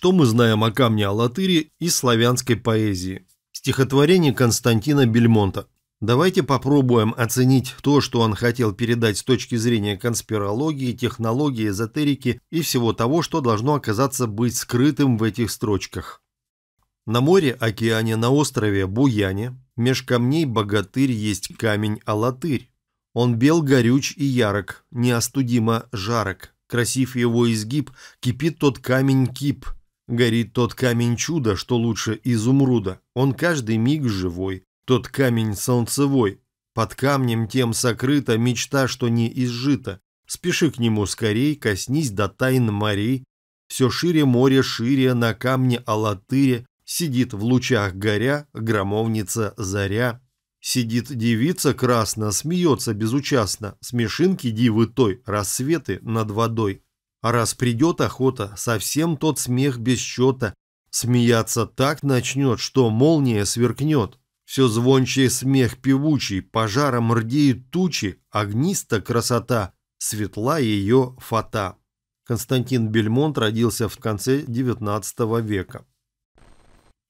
Что мы знаем о камне Алатыри и славянской поэзии? Стихотворение Константина Бельмонта. Давайте попробуем оценить то, что он хотел передать с точки зрения конспирологии, технологии, эзотерики и всего того, что должно оказаться быть скрытым в этих строчках. На море, океане, на острове Буяне, меж камней богатырь есть камень Алатырь. Он бел, горюч и ярок, неостудимо жарок. Красив его изгиб, кипит тот камень кип – Горит тот камень чуда, что лучше изумруда. Он каждый миг живой. Тот камень солнцевой. Под камнем тем сокрыта мечта, что не изжита. Спеши к нему скорей, коснись до тайн морей. Все шире море шире, на камне Алатыре Сидит в лучах горя громовница заря. Сидит девица красно, смеется безучастно, Смешинки дивы той, рассветы над водой. А раз придет охота, совсем тот смех без счета. Смеяться так начнет, что молния сверкнет. Все звонче смех певучий, пожаром рдеют тучи, огниста красота, светла ее фата. Константин Бельмонт родился в конце XIX века.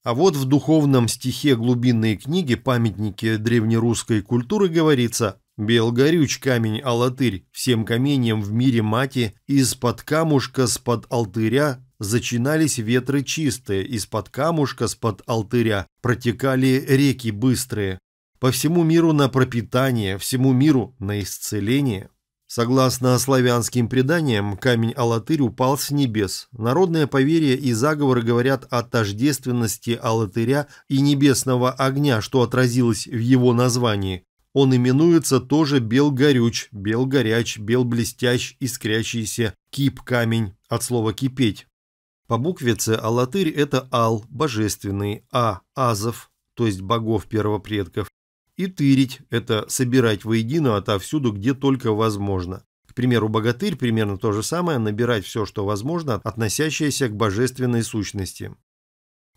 А вот в духовном стихе глубинной книги «Памятники древнерусской культуры» говорится Бел горюч камень Алатырь, всем каменьям в мире мати, из-под камушка с-под алтыря зачинались ветры чистые, из-под камушка с-под алтыря протекали реки быстрые. По всему миру на пропитание, всему миру на исцеление. Согласно славянским преданиям, камень Алатырь упал с небес. Народное поверье и заговоры говорят о тождественности Алатыря и небесного огня, что отразилось в его названии. Он именуется тоже белгорюч, белгоряч, белблестящ, искрящийся, кип-камень, от слова «кипеть». По буквице Алатырь – это Ал, божественный, А – Азов, то есть богов первопредков, и тырить – это собирать воедино отовсюду, где только возможно. К примеру, богатырь примерно то же самое – набирать все, что возможно, относящееся к божественной сущности.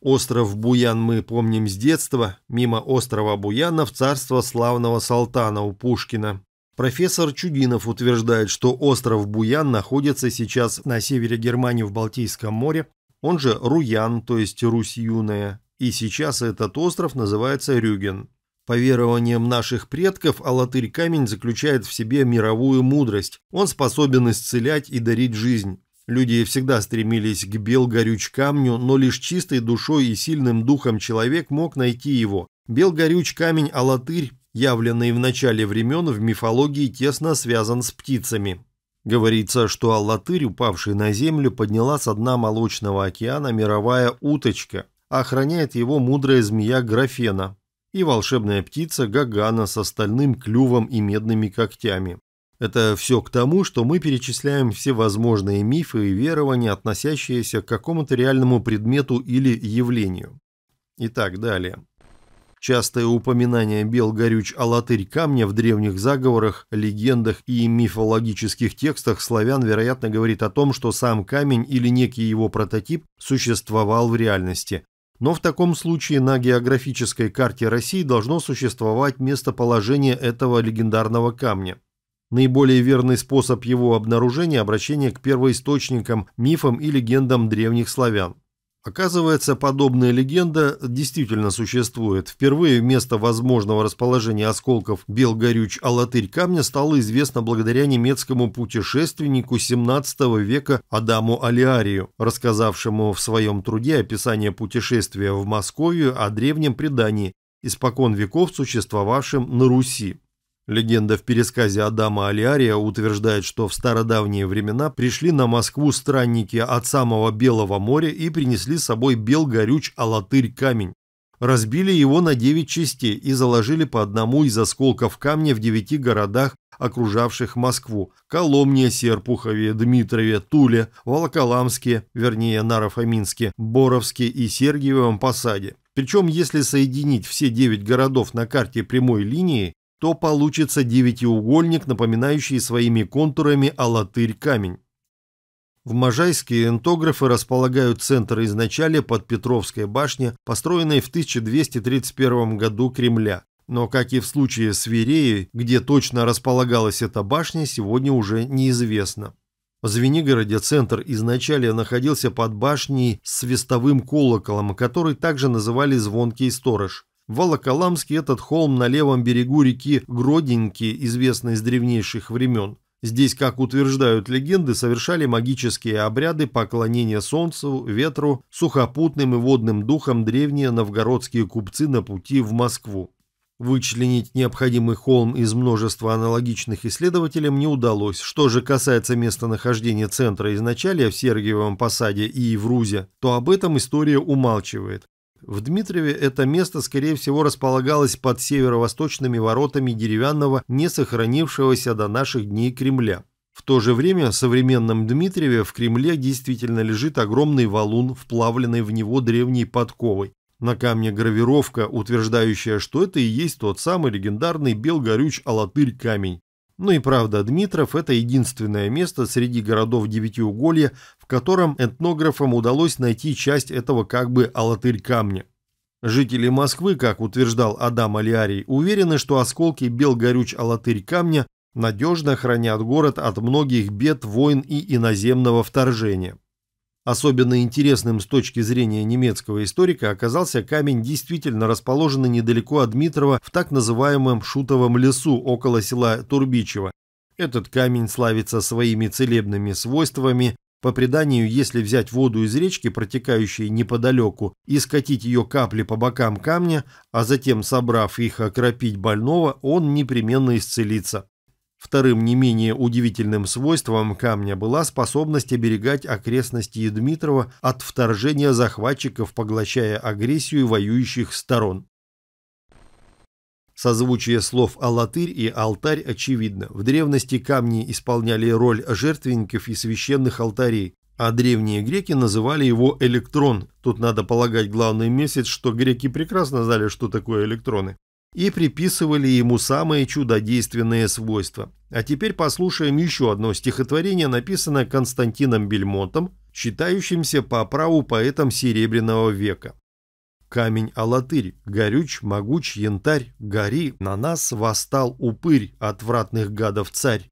Остров Буян мы помним с детства, мимо острова Буяна в царство славного Салтана у Пушкина. Профессор Чудинов утверждает, что остров Буян находится сейчас на севере Германии в Балтийском море, он же Руян, то есть Русь Юная, и сейчас этот остров называется Рюген. По верованиям наших предков, Алатырь-камень заключает в себе мировую мудрость. Он способен исцелять и дарить жизнь. Люди всегда стремились к белгорюч камню, но лишь чистой душой и сильным духом человек мог найти его. Белгорюч камень Алатырь, явленный в начале времен в мифологии, тесно связан с птицами. Говорится, что Аллатырь, упавший на землю, подняла со дна молочного океана мировая уточка, охраняет его мудрая змея Графена и волшебная птица Гагана с остальным клювом и медными когтями. Это все к тому, что мы перечисляем все возможные мифы и верования, относящиеся к какому-то реальному предмету или явлению. И так далее. Частое упоминание Белгорюч Алатырь камня в древних заговорах, легендах и мифологических текстах славян, вероятно, говорит о том, что сам камень или некий его прототип существовал в реальности. Но в таком случае на географической карте России должно существовать местоположение этого легендарного камня. Наиболее верный способ его обнаружения – обращение к первоисточникам, мифам и легендам древних славян. Оказывается, подобная легенда действительно существует. Впервые место возможного расположения осколков Белгорюч-Алатырь камня стало известно благодаря немецкому путешественнику XVII века Адаму Алиарию, рассказавшему в своем труде описание путешествия в Московию о древнем предании, испокон веков существовавшем на Руси. Легенда в пересказе Адама Алиария утверждает, что в стародавние времена пришли на Москву странники от самого Белого моря и принесли с собой бел горюч алатырь камень. Разбили его на девять частей и заложили по одному из осколков камня в девяти городах, окружавших Москву – Коломне, Серпухове, Дмитрове, Туле, Волоколамске, вернее Нарофоминске, Боровске и Сергиевом Посаде. Причем, если соединить все девять городов на карте прямой линии, то получится девятиугольник, напоминающий своими контурами алатырь камень. В Можайске энтографы располагают центр изначально под Петровской башней, построенной в 1231 году Кремля. Но, как и в случае с Вереей, где точно располагалась эта башня, сегодня уже неизвестно. В Звенигороде центр изначально находился под башней с свистовым колоколом, который также называли «звонкий сторож». В этот холм на левом берегу реки Гроденьки, известный с древнейших времен. Здесь, как утверждают легенды, совершали магические обряды поклонения солнцу, ветру, сухопутным и водным духам древние новгородские купцы на пути в Москву. Вычленить необходимый холм из множества аналогичных исследователям не удалось. Что же касается местонахождения центра изначалия в Сергиевом посаде и Еврузе, то об этом история умалчивает. В Дмитрове это место, скорее всего, располагалось под северо-восточными воротами деревянного, не сохранившегося до наших дней Кремля. В то же время в современном Дмитриеве в Кремле действительно лежит огромный валун, вплавленный в него древней подковой. На камне гравировка, утверждающая, что это и есть тот самый легендарный белгорюч алатырь камень, ну и правда, Дмитров – это единственное место среди городов Девятиуголья, в котором этнографам удалось найти часть этого как бы алатырь камня. Жители Москвы, как утверждал Адам Алиарий, уверены, что осколки белгорюч алатырь камня надежно хранят город от многих бед, войн и иноземного вторжения. Особенно интересным с точки зрения немецкого историка оказался камень, действительно расположенный недалеко от Дмитрова в так называемом Шутовом лесу около села Турбичево. Этот камень славится своими целебными свойствами. По преданию, если взять воду из речки, протекающей неподалеку, и скатить ее капли по бокам камня, а затем, собрав их, окропить больного, он непременно исцелится. Вторым не менее удивительным свойством камня была способность оберегать окрестности Едмитрова от вторжения захватчиков, поглощая агрессию воюющих сторон. Созвучие слов «Алатырь» и «Алтарь» очевидно. В древности камни исполняли роль жертвенников и священных алтарей, а древние греки называли его «электрон». Тут надо полагать главный месяц, что греки прекрасно знали, что такое электроны и приписывали ему самые чудодейственные свойства. А теперь послушаем еще одно стихотворение, написанное Константином Бельмонтом, считающимся по праву поэтом Серебряного века. Камень Алатырь, горюч, могуч, янтарь, гори, на нас восстал упырь, отвратных гадов царь.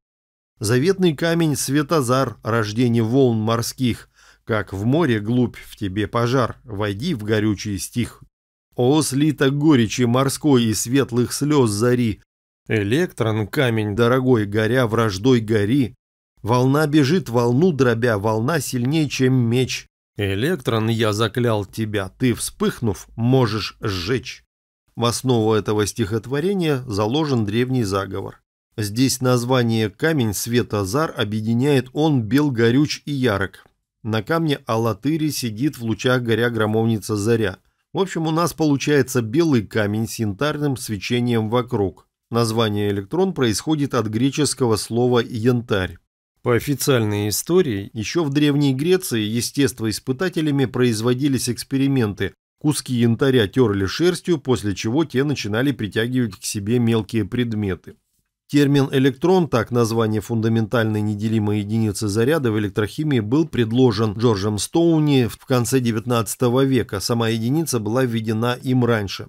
Заветный камень Светозар, рождение волн морских, как в море глубь в тебе пожар, войди в горючий стих, о, слиток горечи морской и светлых слез зари! Электрон, камень дорогой, горя враждой гори! Волна бежит, волну дробя, волна сильнее, чем меч. Электрон, я заклял тебя, ты, вспыхнув, можешь сжечь. В основу этого стихотворения заложен древний заговор. Здесь название «Камень света зар» объединяет он бел горюч и ярок. На камне Алатыри сидит в лучах горя громовница Заря – в общем, у нас получается белый камень с янтарным свечением вокруг. Название электрон происходит от греческого слова «янтарь». По официальной истории, еще в Древней Греции естествоиспытателями производились эксперименты. Куски янтаря терли шерстью, после чего те начинали притягивать к себе мелкие предметы. Термин «электрон», так название фундаментальной неделимой единицы заряда в электрохимии, был предложен Джорджем Стоуни в конце XIX века. Сама единица была введена им раньше.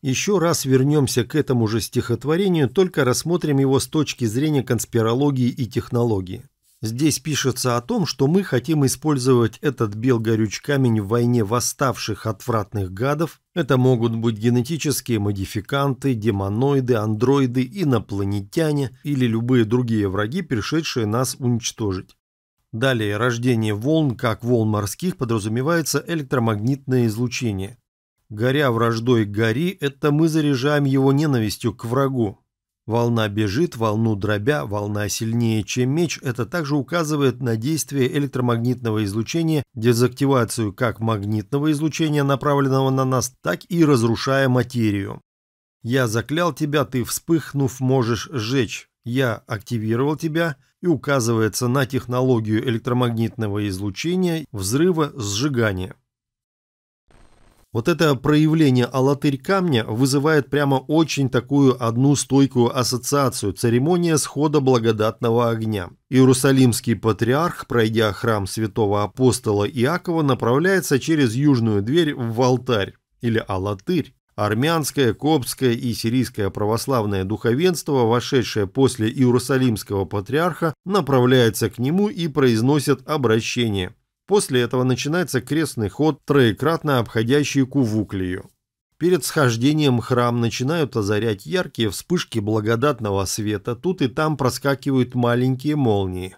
Еще раз вернемся к этому же стихотворению, только рассмотрим его с точки зрения конспирологии и технологии. Здесь пишется о том, что мы хотим использовать этот белгорюч камень в войне восставших отвратных гадов. Это могут быть генетические модификанты, демоноиды, андроиды, инопланетяне или любые другие враги, пришедшие нас уничтожить. Далее рождение волн, как волн морских, подразумевается электромагнитное излучение. Горя враждой гори, это мы заряжаем его ненавистью к врагу, Волна бежит, волну дробя, волна сильнее, чем меч. Это также указывает на действие электромагнитного излучения, дезактивацию как магнитного излучения, направленного на нас, так и разрушая материю. Я заклял тебя, ты, вспыхнув, можешь сжечь. Я активировал тебя и указывается на технологию электромагнитного излучения, взрыва, сжигания. Вот это проявление «Алатырь камня» вызывает прямо очень такую одну стойкую ассоциацию – церемония схода благодатного огня. Иерусалимский патриарх, пройдя храм святого апостола Иакова, направляется через южную дверь в алтарь или «Алатырь». Армянское, коптское и сирийское православное духовенство, вошедшее после Иерусалимского патриарха, направляется к нему и произносит обращение – После этого начинается крестный ход, троекратно обходящий Кувуклию. Перед схождением храм начинают озарять яркие вспышки благодатного света, тут и там проскакивают маленькие молнии.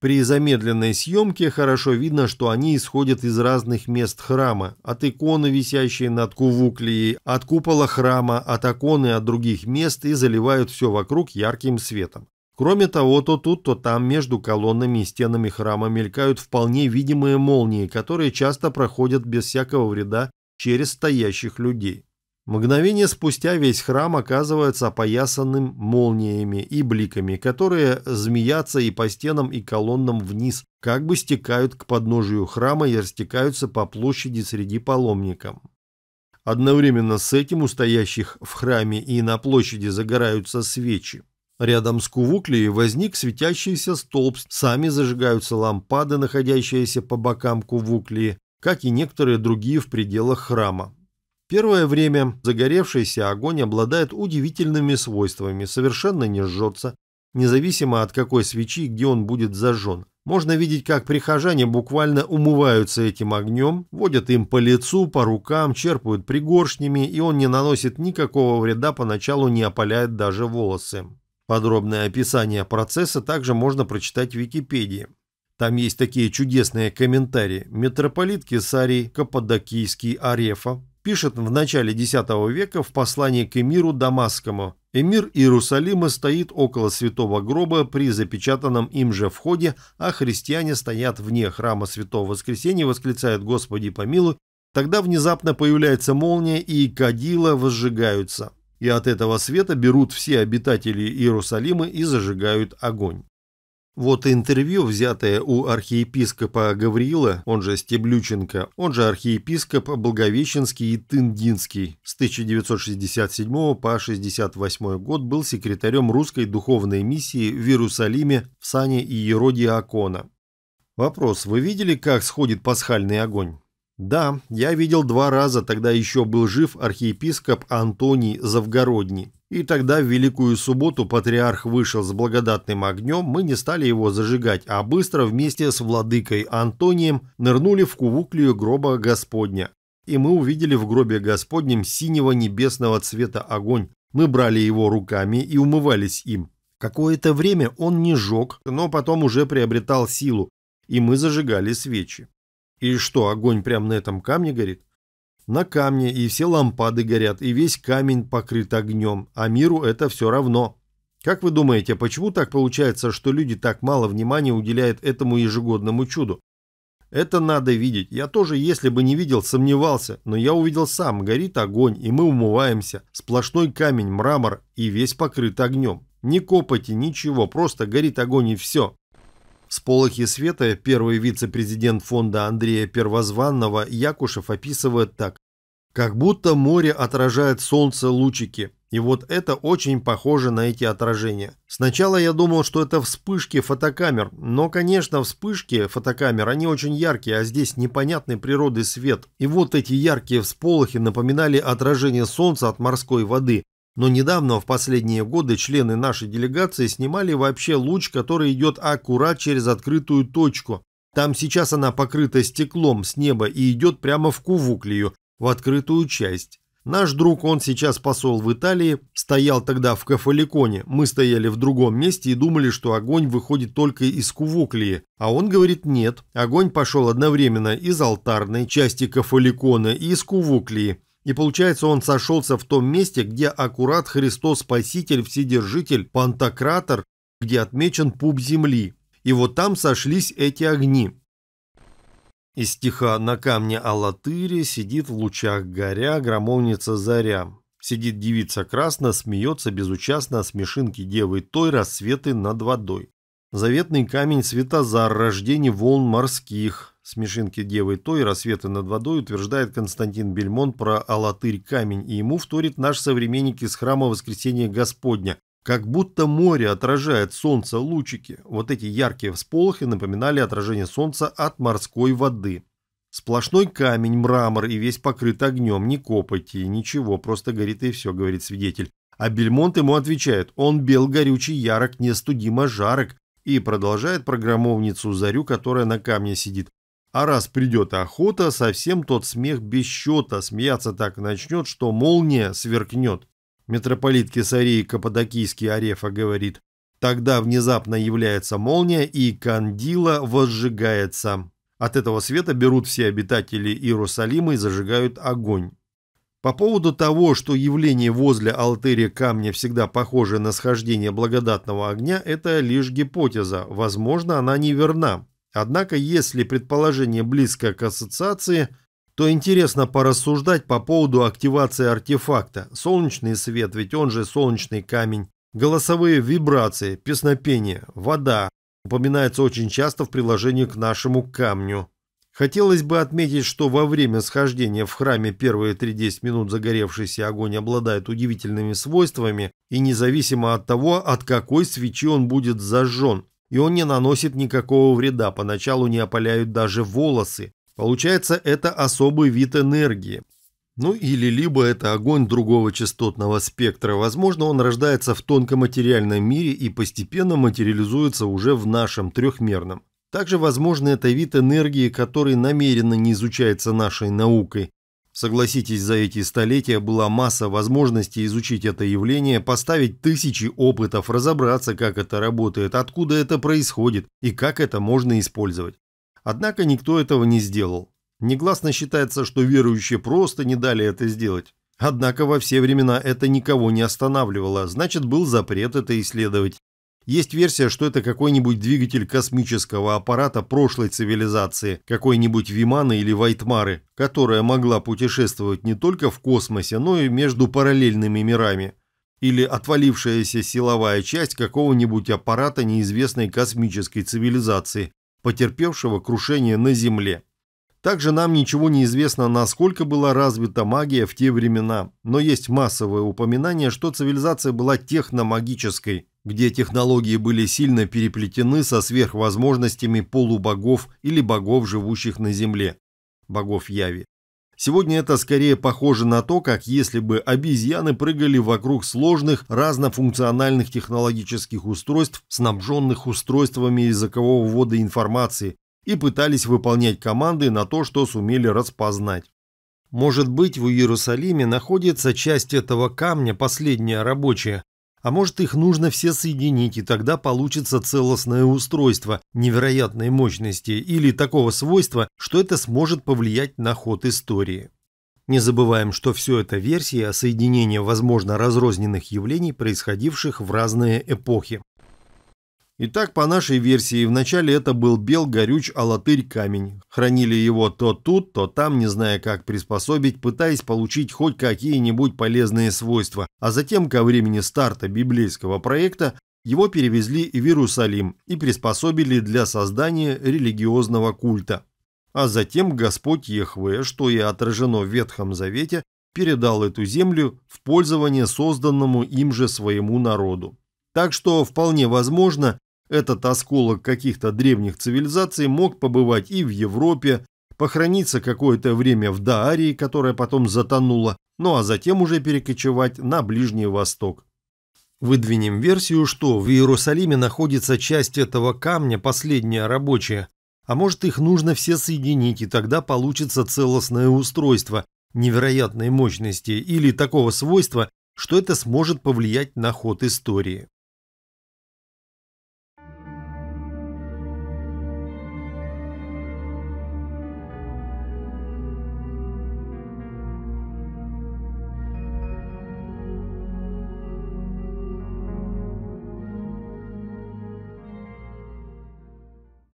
При замедленной съемке хорошо видно, что они исходят из разных мест храма, от иконы, висящей над Кувуклией, от купола храма, от окон и от других мест и заливают все вокруг ярким светом. Кроме того, то тут, то там между колоннами и стенами храма мелькают вполне видимые молнии, которые часто проходят без всякого вреда через стоящих людей. Мгновение спустя весь храм оказывается опоясанным молниями и бликами, которые змеятся и по стенам, и колоннам вниз, как бы стекают к подножию храма и растекаются по площади среди паломников. Одновременно с этим у стоящих в храме и на площади загораются свечи. Рядом с Кувуклией возник светящийся столб, сами зажигаются лампады, находящиеся по бокам Кувуклии, как и некоторые другие в пределах храма. Первое время загоревшийся огонь обладает удивительными свойствами, совершенно не жжется, независимо от какой свечи где он будет зажжен. Можно видеть, как прихожане буквально умываются этим огнем, водят им по лицу, по рукам, черпают пригоршнями, и он не наносит никакого вреда, поначалу не опаляет даже волосы. Подробное описание процесса также можно прочитать в Википедии. Там есть такие чудесные комментарии. Митрополит Кесарий Каппадокийский Арефа пишет в начале X века в послании к эмиру Дамасскому. Эмир Иерусалима стоит около святого гроба при запечатанном им же входе, а христиане стоят вне храма святого воскресения, восклицают «Господи помилуй». Тогда внезапно появляется молния, и кадила возжигаются и от этого света берут все обитатели Иерусалима и зажигают огонь. Вот интервью, взятое у архиепископа Гавриила, он же Стеблюченко, он же архиепископ Благовещенский и Тындинский, с 1967 по 1968 год был секретарем русской духовной миссии в Иерусалиме в сане Иеродиакона. Вопрос, вы видели, как сходит пасхальный огонь? Да, я видел два раза, тогда еще был жив архиепископ Антоний Завгородний. И тогда в Великую Субботу патриарх вышел с благодатным огнем, мы не стали его зажигать, а быстро вместе с владыкой Антонием нырнули в кувуклию гроба Господня. И мы увидели в гробе Господнем синего небесного цвета огонь. Мы брали его руками и умывались им. Какое-то время он не жег, но потом уже приобретал силу, и мы зажигали свечи. И что, огонь прямо на этом камне горит? На камне, и все лампады горят, и весь камень покрыт огнем, а миру это все равно. Как вы думаете, почему так получается, что люди так мало внимания уделяют этому ежегодному чуду? Это надо видеть. Я тоже, если бы не видел, сомневался, но я увидел сам, горит огонь, и мы умываемся. Сплошной камень, мрамор, и весь покрыт огнем. Ни копоти, ничего, просто горит огонь и все. Сполохи света первый вице-президент фонда Андрея Первозванного Якушев описывает так. Как будто море отражает солнце лучики. И вот это очень похоже на эти отражения. Сначала я думал, что это вспышки фотокамер. Но, конечно, вспышки фотокамер, они очень яркие, а здесь непонятной природы свет. И вот эти яркие всполохи напоминали отражение солнца от морской воды. Но недавно, в последние годы, члены нашей делегации снимали вообще луч, который идет аккурат через открытую точку. Там сейчас она покрыта стеклом с неба и идет прямо в Кувуклию, в открытую часть. Наш друг, он сейчас посол в Италии, стоял тогда в Кафаликоне, мы стояли в другом месте и думали, что огонь выходит только из Кувуклии, а он говорит нет, огонь пошел одновременно из алтарной части Кафаликона и из Кувуклии. И получается, он сошелся в том месте, где аккурат Христос Спаситель, Вседержитель, Пантократор, где отмечен пуп земли. И вот там сошлись эти огни. Из стиха «На камне Алатыре сидит в лучах горя громовница заря». Сидит девица красно, смеется безучастно о а смешинке девы той рассветы над водой. Заветный камень Светозар, рождение волн морских, Смешинки Девы Той, рассветы над водой, утверждает Константин Бельмон про Алатырь камень, и ему вторит наш современник из храма Воскресения Господня. Как будто море отражает солнце лучики. Вот эти яркие всполохи напоминали отражение солнца от морской воды. Сплошной камень, мрамор и весь покрыт огнем, не копоти, ничего, просто горит и все, говорит свидетель. А Бельмонт ему отвечает, он бел, горючий, ярок, нестудимо жарок, и продолжает программовницу Зарю, которая на камне сидит. А раз придет охота, совсем тот смех без счета, смеяться так начнет, что молния сверкнет. Митрополит Кесарей Каппадокийский Арефа говорит, тогда внезапно является молния и кандила возжигается. От этого света берут все обитатели Иерусалима и зажигают огонь. По поводу того, что явление возле алтыря камня всегда похоже на схождение благодатного огня, это лишь гипотеза, возможно, она неверна. верна. Однако, если предположение близко к ассоциации, то интересно порассуждать по поводу активации артефакта. Солнечный свет, ведь он же солнечный камень, голосовые вибрации, песнопение, вода. Упоминается очень часто в приложении к нашему камню. Хотелось бы отметить, что во время схождения в храме первые 3-10 минут загоревшийся огонь обладает удивительными свойствами и независимо от того, от какой свечи он будет зажжен, и он не наносит никакого вреда, поначалу не опаляют даже волосы. Получается, это особый вид энергии. Ну или либо это огонь другого частотного спектра. Возможно, он рождается в тонком материальном мире и постепенно материализуется уже в нашем трехмерном. Также, возможно, это вид энергии, который намеренно не изучается нашей наукой, Согласитесь, за эти столетия была масса возможностей изучить это явление, поставить тысячи опытов, разобраться, как это работает, откуда это происходит и как это можно использовать. Однако никто этого не сделал. Негласно считается, что верующие просто не дали это сделать. Однако во все времена это никого не останавливало, значит был запрет это исследовать есть версия, что это какой-нибудь двигатель космического аппарата прошлой цивилизации, какой-нибудь Вимана или Вайтмары, которая могла путешествовать не только в космосе, но и между параллельными мирами. Или отвалившаяся силовая часть какого-нибудь аппарата неизвестной космической цивилизации, потерпевшего крушение на Земле. Также нам ничего не известно, насколько была развита магия в те времена, но есть массовое упоминание, что цивилизация была техномагической – где технологии были сильно переплетены со сверхвозможностями полубогов или богов, живущих на Земле, богов Яви. Сегодня это скорее похоже на то, как если бы обезьяны прыгали вокруг сложных разнофункциональных технологических устройств, снабженных устройствами языкового ввода информации, и пытались выполнять команды на то, что сумели распознать. Может быть, в Иерусалиме находится часть этого камня, последняя рабочая, а может, их нужно все соединить, и тогда получится целостное устройство невероятной мощности или такого свойства, что это сможет повлиять на ход истории. Не забываем, что все это версия соединения возможно разрозненных явлений, происходивших в разные эпохи. Итак, по нашей версии, вначале это был бел, горюч, алатырь, камень. Хранили его то тут, то там, не зная, как приспособить, пытаясь получить хоть какие-нибудь полезные свойства. А затем, ко времени старта библейского проекта, его перевезли в Иерусалим и приспособили для создания религиозного культа. А затем Господь Ехве, что и отражено в Ветхом Завете, передал эту землю в пользование созданному им же своему народу. Так что вполне возможно, этот осколок каких-то древних цивилизаций мог побывать и в Европе, похорониться какое-то время в Даарии, которая потом затонула, ну а затем уже перекочевать на Ближний Восток. Выдвинем версию, что в Иерусалиме находится часть этого камня, последняя рабочая, а может их нужно все соединить, и тогда получится целостное устройство невероятной мощности или такого свойства, что это сможет повлиять на ход истории.